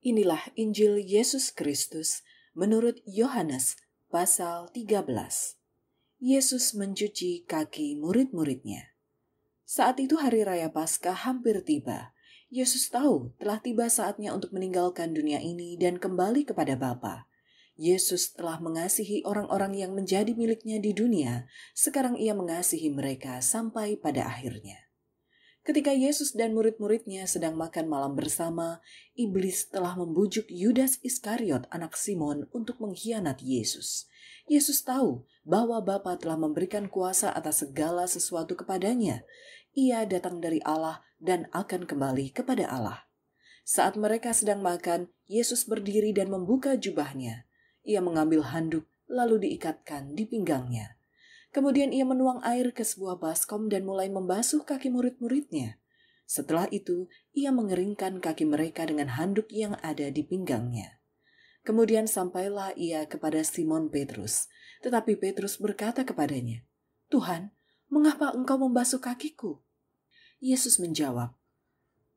Inilah Injil Yesus Kristus menurut Yohanes pasal 13. Yesus mencuci kaki murid-muridnya. Saat itu hari raya Paskah hampir tiba. Yesus tahu telah tiba saatnya untuk meninggalkan dunia ini dan kembali kepada Bapa. Yesus telah mengasihi orang-orang yang menjadi miliknya di dunia. Sekarang ia mengasihi mereka sampai pada akhirnya. Ketika Yesus dan murid-muridnya sedang makan malam bersama, iblis telah membujuk Yudas Iskariot anak Simon untuk mengkhianati Yesus. Yesus tahu bahwa Bapa telah memberikan kuasa atas segala sesuatu kepadanya. Ia datang dari Allah dan akan kembali kepada Allah. Saat mereka sedang makan, Yesus berdiri dan membuka jubahnya. Ia mengambil handuk lalu diikatkan di pinggangnya. Kemudian ia menuang air ke sebuah baskom dan mulai membasuh kaki murid-muridnya. Setelah itu, ia mengeringkan kaki mereka dengan handuk yang ada di pinggangnya. Kemudian sampailah ia kepada Simon Petrus, tetapi Petrus berkata kepadanya, "Tuhan, mengapa engkau membasuh kakiku?" Yesus menjawab,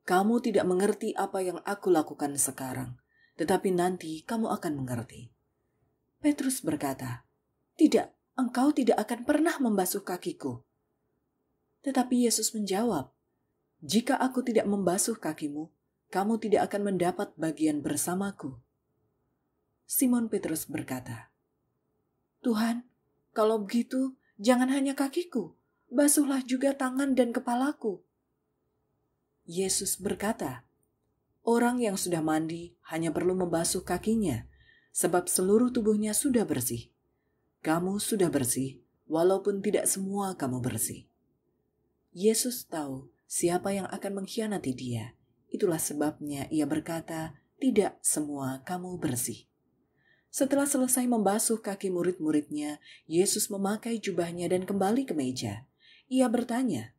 "Kamu tidak mengerti apa yang aku lakukan sekarang, tetapi nanti kamu akan mengerti." Petrus berkata, "Tidak, engkau tidak akan pernah membasuh kakiku. Tetapi Yesus menjawab, jika aku tidak membasuh kakimu, kamu tidak akan mendapat bagian bersamaku. Simon Petrus berkata, Tuhan, kalau begitu, jangan hanya kakiku, basuhlah juga tangan dan kepalaku. Yesus berkata, Orang yang sudah mandi hanya perlu membasuh kakinya, sebab seluruh tubuhnya sudah bersih kamu sudah bersih, walaupun tidak semua kamu bersih. Yesus tahu siapa yang akan mengkhianati dia. Itulah sebabnya ia berkata, tidak semua kamu bersih. Setelah selesai membasuh kaki murid-muridnya, Yesus memakai jubahnya dan kembali ke meja. Ia bertanya,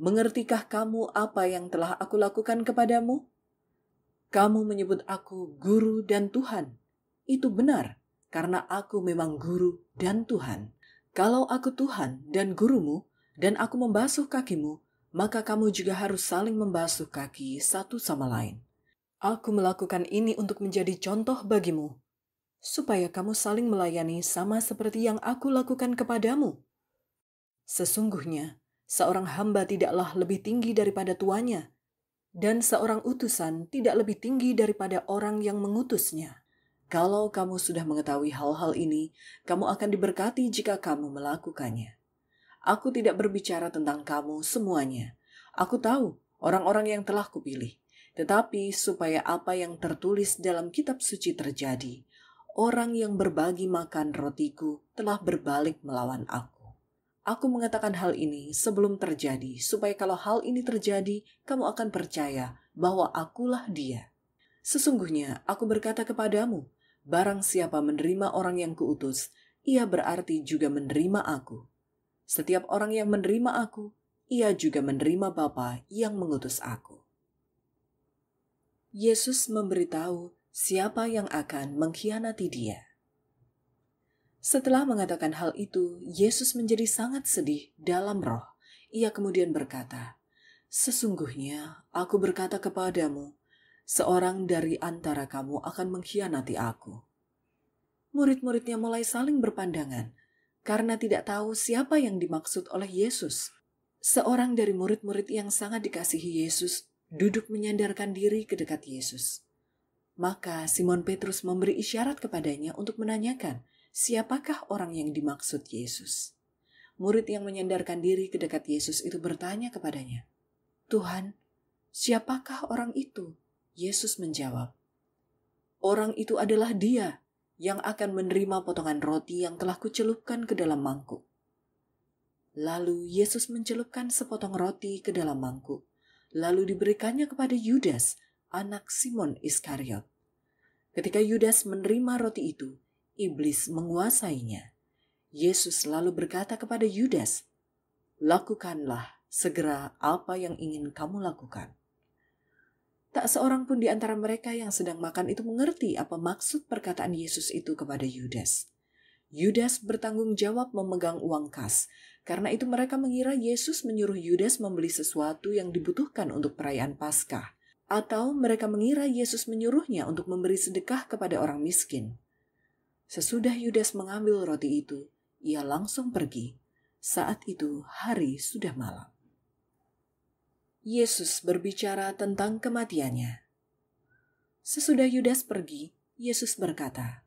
Mengertikah kamu apa yang telah aku lakukan kepadamu? Kamu menyebut aku guru dan Tuhan. Itu benar, karena aku memang guru dan Tuhan. Kalau aku Tuhan dan gurumu, dan aku membasuh kakimu, maka kamu juga harus saling membasuh kaki satu sama lain. Aku melakukan ini untuk menjadi contoh bagimu, supaya kamu saling melayani sama seperti yang aku lakukan kepadamu. Sesungguhnya, seorang hamba tidaklah lebih tinggi daripada tuannya, dan seorang utusan tidak lebih tinggi daripada orang yang mengutusnya. Kalau kamu sudah mengetahui hal-hal ini, kamu akan diberkati jika kamu melakukannya. Aku tidak berbicara tentang kamu semuanya. Aku tahu orang-orang yang telah kupilih, tetapi supaya apa yang tertulis dalam kitab suci terjadi, orang yang berbagi makan rotiku telah berbalik melawan aku. Aku mengatakan hal ini sebelum terjadi, supaya kalau hal ini terjadi, kamu akan percaya bahwa akulah Dia. Sesungguhnya aku berkata kepadamu, barang siapa menerima orang yang kuutus, ia berarti juga menerima aku. Setiap orang yang menerima aku, ia juga menerima Bapa yang mengutus aku. Yesus memberitahu siapa yang akan mengkhianati dia. Setelah mengatakan hal itu, Yesus menjadi sangat sedih dalam roh. Ia kemudian berkata, Sesungguhnya aku berkata kepadamu, seorang dari antara kamu akan mengkhianati aku. Murid-muridnya mulai saling berpandangan karena tidak tahu siapa yang dimaksud oleh Yesus. Seorang dari murid-murid yang sangat dikasihi Yesus duduk menyandarkan diri ke dekat Yesus. Maka Simon Petrus memberi isyarat kepadanya untuk menanyakan siapakah orang yang dimaksud Yesus. Murid yang menyandarkan diri ke dekat Yesus itu bertanya kepadanya, "Tuhan, siapakah orang itu?" Yesus menjawab, Orang itu adalah dia yang akan menerima potongan roti yang telah kucelupkan ke dalam mangkuk. Lalu Yesus mencelupkan sepotong roti ke dalam mangkuk, lalu diberikannya kepada Yudas, anak Simon Iskariot. Ketika Yudas menerima roti itu, iblis menguasainya. Yesus lalu berkata kepada Yudas, "Lakukanlah segera apa yang ingin kamu lakukan." Tak seorang pun di antara mereka yang sedang makan itu mengerti apa maksud perkataan Yesus itu kepada Yudas. Yudas bertanggung jawab memegang uang kas. Karena itu mereka mengira Yesus menyuruh Yudas membeli sesuatu yang dibutuhkan untuk perayaan Paskah. Atau mereka mengira Yesus menyuruhnya untuk memberi sedekah kepada orang miskin. Sesudah Yudas mengambil roti itu, ia langsung pergi. Saat itu hari sudah malam. Yesus berbicara tentang kematiannya. Sesudah Yudas pergi, Yesus berkata,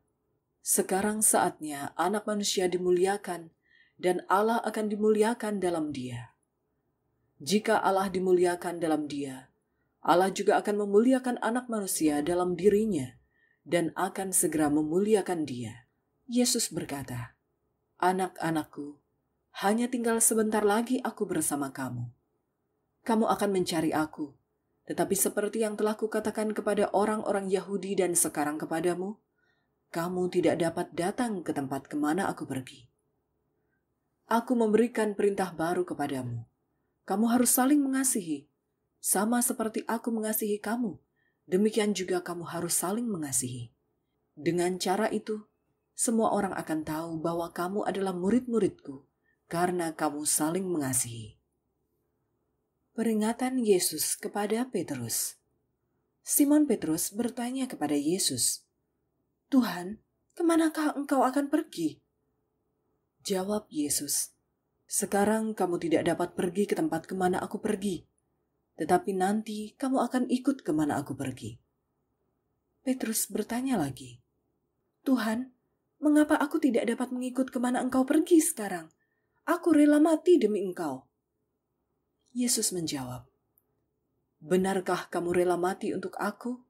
"Sekarang saatnya Anak Manusia dimuliakan, dan Allah akan dimuliakan dalam Dia. Jika Allah dimuliakan dalam Dia, Allah juga akan memuliakan Anak Manusia dalam dirinya, dan akan segera memuliakan Dia." Yesus berkata, "Anak-anakku, hanya tinggal sebentar lagi Aku bersama kamu." kamu akan mencari aku. Tetapi seperti yang telah kukatakan kepada orang-orang Yahudi dan sekarang kepadamu, kamu tidak dapat datang ke tempat kemana aku pergi. Aku memberikan perintah baru kepadamu. Kamu harus saling mengasihi, sama seperti aku mengasihi kamu. Demikian juga kamu harus saling mengasihi. Dengan cara itu, semua orang akan tahu bahwa kamu adalah murid-muridku karena kamu saling mengasihi. Peringatan Yesus kepada Petrus. Simon Petrus bertanya kepada Yesus, "Tuhan, kemanakah engkau akan pergi?" Jawab Yesus, "Sekarang kamu tidak dapat pergi ke tempat kemana aku pergi, tetapi nanti kamu akan ikut kemana aku pergi." Petrus bertanya lagi, "Tuhan, mengapa aku tidak dapat mengikut kemana engkau pergi sekarang? Aku rela mati demi engkau." Yesus menjawab, Benarkah kamu rela mati untuk aku?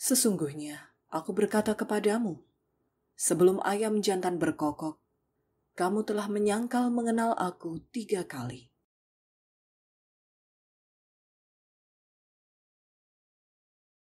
Sesungguhnya, aku berkata kepadamu, sebelum ayam jantan berkokok, kamu telah menyangkal mengenal aku tiga kali.